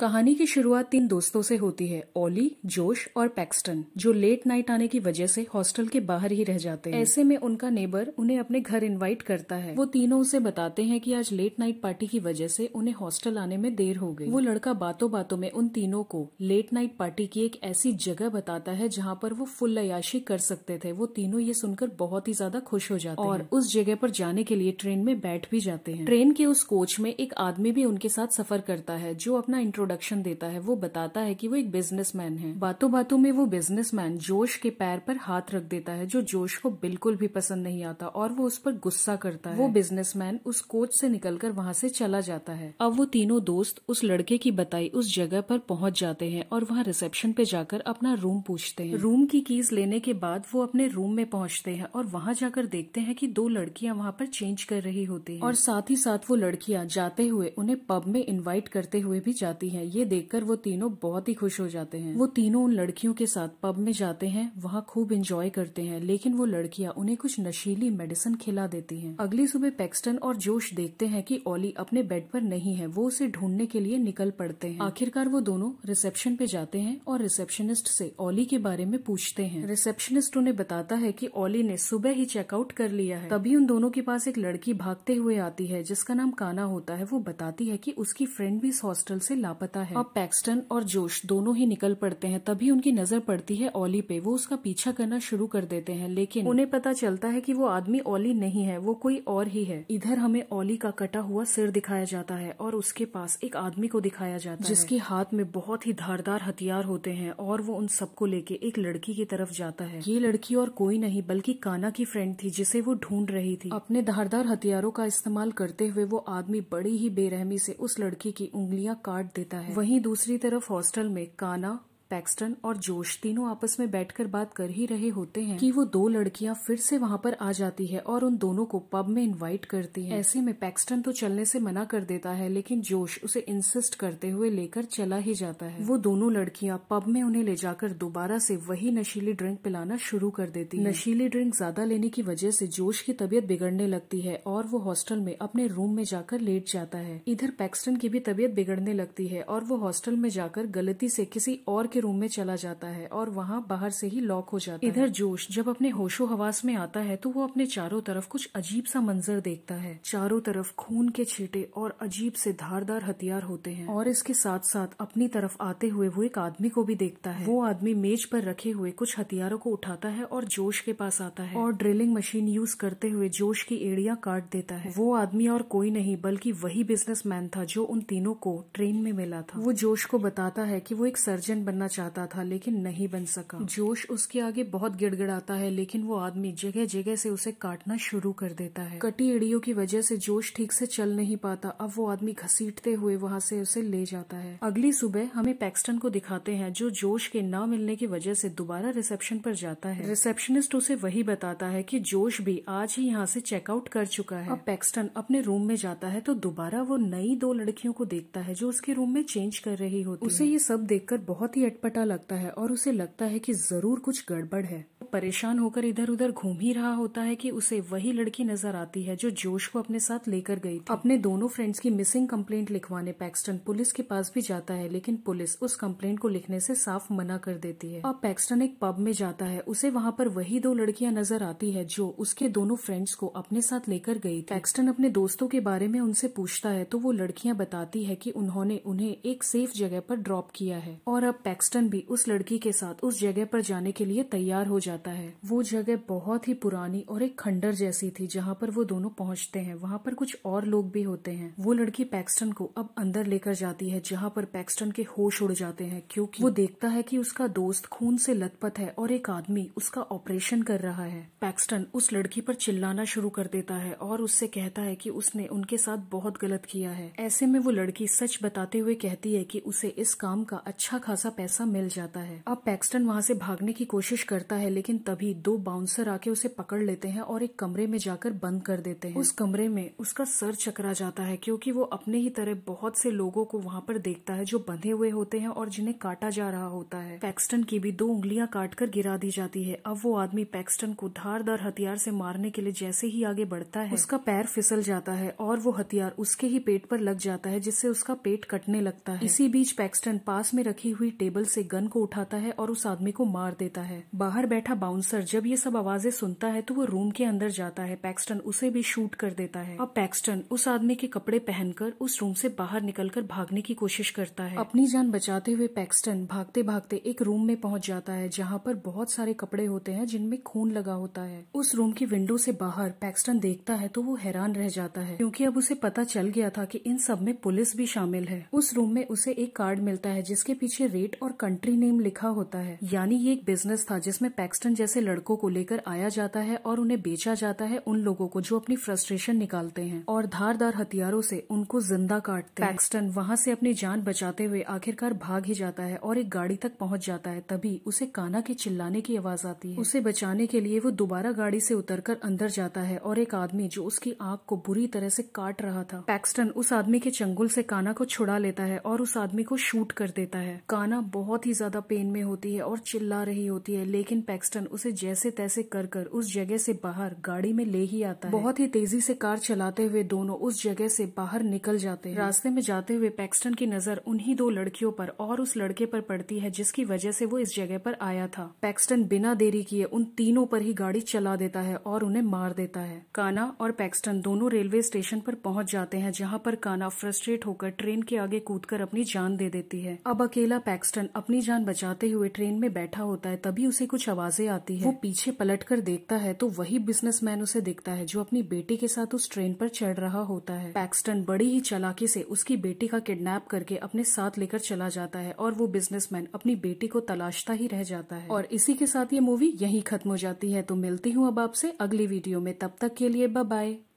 कहानी की शुरुआत तीन दोस्तों से होती है ओली जोश और पैक्सटन जो लेट नाइट आने की वजह से हॉस्टल के बाहर ही रह जाते हैं ऐसे में उनका नेबर उन्हें अपने घर इनवाइट करता है वो तीनों उसे बताते हैं कि आज लेट नाइट पार्टी की वजह से उन्हें हॉस्टल आने में देर हो गई वो लड़का बातों बातों में उन तीनों को लेट नाइट पार्टी की एक ऐसी जगह बताता है जहाँ पर वो फुल अयाशी कर सकते थे वो तीनों ये सुनकर बहुत ही ज्यादा खुश हो जाते और उस जगह पर जाने के लिए ट्रेन में बैठ भी जाते हैं ट्रेन के उस कोच में एक आदमी भी उनके साथ सफर करता है जो अपना इंट्रो इंट्रोडक्शन देता है वो बताता है कि वो एक बिजनेसमैन है बातों बातों में वो बिजनेसमैन जोश के पैर पर हाथ रख देता है जो जोश को बिल्कुल भी पसंद नहीं आता और वो उस पर गुस्सा करता है वो बिजनेसमैन उस कोच से निकलकर वहाँ से चला जाता है अब वो तीनों दोस्त उस लड़के की बताई उस जगह पर पहुंच जाते हैं और वहाँ रिसेप्शन पे जाकर अपना रूम पूछते हैं रूम की कीज लेने के बाद वो अपने रूम में पहुंचते हैं और वहाँ जाकर देखते हैं कि दो लड़कियां वहाँ पर चेंज कर रही होती हैं और साथ ही साथ वो लड़कियां जाते हुए उन्हें पब में इनवाइट करते हुए भी जाती हैं है ये देखकर वो तीनों बहुत ही खुश हो जाते हैं वो तीनों उन लड़कियों के साथ पब में जाते हैं वहाँ खूब इंजॉय करते हैं लेकिन वो लड़कियाँ उन्हें कुछ नशीली मेडिसिन खिला देती है अगली सुबह पैक्सटन और जोश देखते हैं की ओली अपने बेड पर नहीं है वो उसे ढूंढने के लिए निकल पड़ते हैं आखिरकार वो दोनों रिसेप्शन पे जाते हैं और रिसेप्शनिस्ट से ओली के बारे में पूछते हैं रिसेप्शनिस्ट उन्हें बताता है कि ओली ने सुबह ही चेकआउट कर लिया है तभी उन दोनों के पास एक लड़की भागते हुए आती है जिसका नाम काना होता है वो बताती है कि उसकी फ्रेंड भी इस हॉस्टल से लापता पता है अब पैक्सटन और जोश दोनों ही निकल पड़ते हैं तभी उनकी नजर पड़ती है ओली पे वो उसका पीछा करना शुरू कर देते हैं लेकिन उन्हें पता चलता है कि वो आदमी ओली नहीं है वो कोई और ही है इधर हमें ओली का कटा हुआ सिर दिखाया जाता है और उसके पास एक आदमी को दिखाया जाता है जिसके हाथ में बहुत ही धारदार हथियार होते हैं और वो उन सबको लेके एक लड़की की तरफ जाता है ये लड़की और कोई नहीं बल्कि काना की फ्रेंड थी जिसे वो ढूंढ रही थी अपने धारदार हथियारों का इस्तेमाल करते हुए वो आदमी बड़ी ही बेरहमी से उस लड़की की उंगलियां काट देता है वहीं दूसरी तरफ हॉस्टल में काना पैक्सटन और जोश तीनों आपस में बैठकर बात कर ही रहे होते हैं कि वो दो लड़कियां फिर से वहां पर आ जाती है और उन दोनों को पब में इनवाइट करती है ऐसे में पैक्सटन तो चलने से मना कर देता है लेकिन जोश उसे इंसिस्ट करते हुए लेकर चला ही जाता है वो दोनों लड़कियां पब में उन्हें ले जाकर दोबारा से वही नशीली ड्रिंक पिलाना शुरू कर देती है नशीली ड्रिंक ज्यादा लेने की वजह से जोश की तबीयत बिगड़ने लगती है और वो हॉस्टल में अपने रूम में जाकर लेट जाता है इधर पैक्सटन की भी तबीयत बिगड़ने लगती है और वो हॉस्टल में जाकर गलती से किसी और के के रूम में चला जाता है और वहाँ बाहर से ही लॉक हो जाता है इधर जोश जब अपने होशो हवास में आता है तो वो अपने चारों तरफ कुछ अजीब सा मंजर देखता है चारों तरफ खून के छीटे और अजीब से धारदार हथियार होते हैं और इसके साथ साथ अपनी तरफ आते हुए वो एक आदमी को भी देखता है वो आदमी मेज पर रखे हुए कुछ हथियारों को उठाता है और जोश के पास आता है और ड्रिलिंग मशीन यूज करते हुए जोश की एड़िया काट देता है वो आदमी और कोई नहीं बल्कि वही बिजनेसमैन था जो उन तीनों को ट्रेन में मिला था वो जोश को बताता है की वो एक सर्जन बनना चाहता था लेकिन नहीं बन सका जोश उसके आगे बहुत गिड़गिड़ाता है लेकिन वो आदमी जगह जगह से उसे काटना शुरू कर देता है कटी एड़ियों की वजह से जोश ठीक से चल नहीं पाता अब वो आदमी घसीटते हुए वहाँ से उसे ले जाता है अगली सुबह हमें पैक्सटन को दिखाते हैं जो जोश के न मिलने की वजह से दोबारा रिसेप्शन पर जाता है रिसेप्शनिस्ट उसे वही बताता है की जोश भी आज ही यहाँ से चेकआउट कर चुका है अब पैक्सटन अपने रूम में जाता है तो दोबारा वो नई दो लड़कियों को देखता है जो उसके रूम में चेंज कर रही होती उसे ये सब देखकर बहुत ही अटपटा लगता है और उसे लगता है कि जरूर कुछ गड़बड़ है परेशान होकर इधर उधर घूम ही रहा होता है कि उसे वही लड़की नजर आती है जो जोश को अपने साथ लेकर गई थी अपने दोनों फ्रेंड्स की मिसिंग कंप्लेंट लिखवाने पैक्सटन पुलिस के पास भी जाता है लेकिन पुलिस उस कंप्लेंट को लिखने से साफ मना कर देती है अब पैक्सटन एक पब में जाता है उसे वहाँ पर वही दो लड़कियां नजर आती है जो उसके दोनों फ्रेंड्स को अपने साथ लेकर गई पैक्सटन अपने दोस्तों के बारे में उनसे पूछता है तो वो लड़कियाँ बताती है की उन्होंने उन्हें एक सेफ जगह पर ड्रॉप किया है और अब पैक्सटन भी उस लड़की के साथ उस जगह पर जाने के लिए तैयार हो जाता जाता है वो जगह बहुत ही पुरानी और एक खंडर जैसी थी जहाँ पर वो दोनों पहुँचते हैं वहाँ पर कुछ और लोग भी होते हैं वो लड़की पैक्सटन को अब अंदर लेकर जाती है जहाँ पर पैक्सटन के होश उड़ जाते हैं क्योंकि वो देखता है कि उसका दोस्त खून से लथपथ है और एक आदमी उसका ऑपरेशन कर रहा है पैक्सटन उस लड़की पर चिल्लाना शुरू कर देता है और उससे कहता है की उसने उनके साथ बहुत गलत किया है ऐसे में वो लड़की सच बताते हुए कहती है कि उसे इस काम का अच्छा खासा पैसा मिल जाता है अब पैक्सटन वहाँ से भागने की कोशिश करता है लेकिन लेकिन तभी दो बाउंसर आके उसे पकड़ लेते हैं और एक कमरे में जाकर बंद कर देते हैं उस कमरे में उसका सर चकरा जाता है क्योंकि वो अपने ही तरह बहुत से लोगों को वहां पर देखता है जो बंधे हुए होते हैं और जिन्हें काटा जा रहा होता है पैक्सटन की भी दो उंगलियां कर गिरा दी जाती है अब वो आदमी पैक्सटन को धारदार हथियार से मारने के लिए जैसे ही आगे बढ़ता है उसका पैर फिसल जाता है और वो हथियार उसके ही पेट पर लग जाता है जिससे उसका पेट कटने लगता है इसी बीच पैक्सटन पास में रखी हुई टेबल से गन को उठाता है और उस आदमी को मार देता है बाहर बैठा बाउंसर जब ये सब आवाजें सुनता है तो वो रूम के अंदर जाता है पैक्सटन उसे भी शूट कर देता है अब पैक्सटन उस आदमी के कपड़े पहनकर उस रूम से बाहर निकलकर भागने की कोशिश करता है अपनी जान बचाते हुए पैक्सटन भागते भागते एक रूम में पहुंच जाता है जहाँ पर बहुत सारे कपड़े होते हैं जिनमें खून लगा होता है उस रूम की विंडो से बाहर पैक्सटन देखता है तो वो हैरान रह जाता है क्योंकि अब उसे पता चल गया था कि इन सब में पुलिस भी शामिल है उस रूम में उसे एक कार्ड मिलता है जिसके पीछे रेट और कंट्री नेम लिखा होता है यानी ये एक बिजनेस था जिसमें पैक्सटन कैप्टन जैसे लड़कों को लेकर आया जाता है और उन्हें बेचा जाता है उन लोगों को जो अपनी फ्रस्ट्रेशन निकालते हैं और धारदार हथियारों से उनको जिंदा काटते हैं पैक्सटन वहां से अपनी जान बचाते हुए आखिरकार भाग ही जाता है और एक गाड़ी तक पहुंच जाता है तभी उसे काना के चिल्लाने की आवाज आती है उसे बचाने के लिए वो दोबारा गाड़ी से कर अंदर जाता है और एक आदमी जो उसकी आंख को बुरी तरह से काट रहा था पैक्सटन उस आदमी के चंगुल से काना को छुड़ा लेता है और उस आदमी को शूट कर देता है काना बहुत ही ज्यादा पेन में होती है और चिल्ला रही होती है लेकिन पैक्सटन कैप्टन उसे जैसे तैसे कर कर उस जगह से बाहर गाड़ी में ले ही आता है बहुत ही तेजी से कार चलाते हुए दोनों उस जगह से बाहर निकल जाते हैं रास्ते में जाते हुए पैक्सटन की नजर उन्हीं दो लड़कियों पर और उस लड़के पर पड़ती है जिसकी वजह से वो इस जगह पर आया था पैक्सटन बिना देरी किए उन तीनों पर ही गाड़ी चला देता है और उन्हें मार देता है काना और पैक्सटन दोनों रेलवे स्टेशन पर पहुंच जाते हैं जहां पर काना फ्रस्ट्रेट होकर ट्रेन के आगे कूदकर अपनी जान दे देती है अब अकेला पैक्सटन अपनी जान बचाते हुए ट्रेन में बैठा होता है तभी उसे कुछ आवाजें आती है वो पीछे पलट कर देखता है तो वही बिजनेसमैन उसे देखता है जो अपनी बेटी के साथ उस ट्रेन पर चढ़ रहा होता है पैक्सटन बड़ी ही चलाकी से उसकी बेटी का किडनैप करके अपने साथ लेकर चला जाता है और वो बिजनेसमैन अपनी बेटी को तलाशता ही रह जाता है और इसी के साथ ये मूवी यही खत्म हो जाती है तो मिलती हूँ अब आपसे अगली वीडियो में तब तक के लिए बाय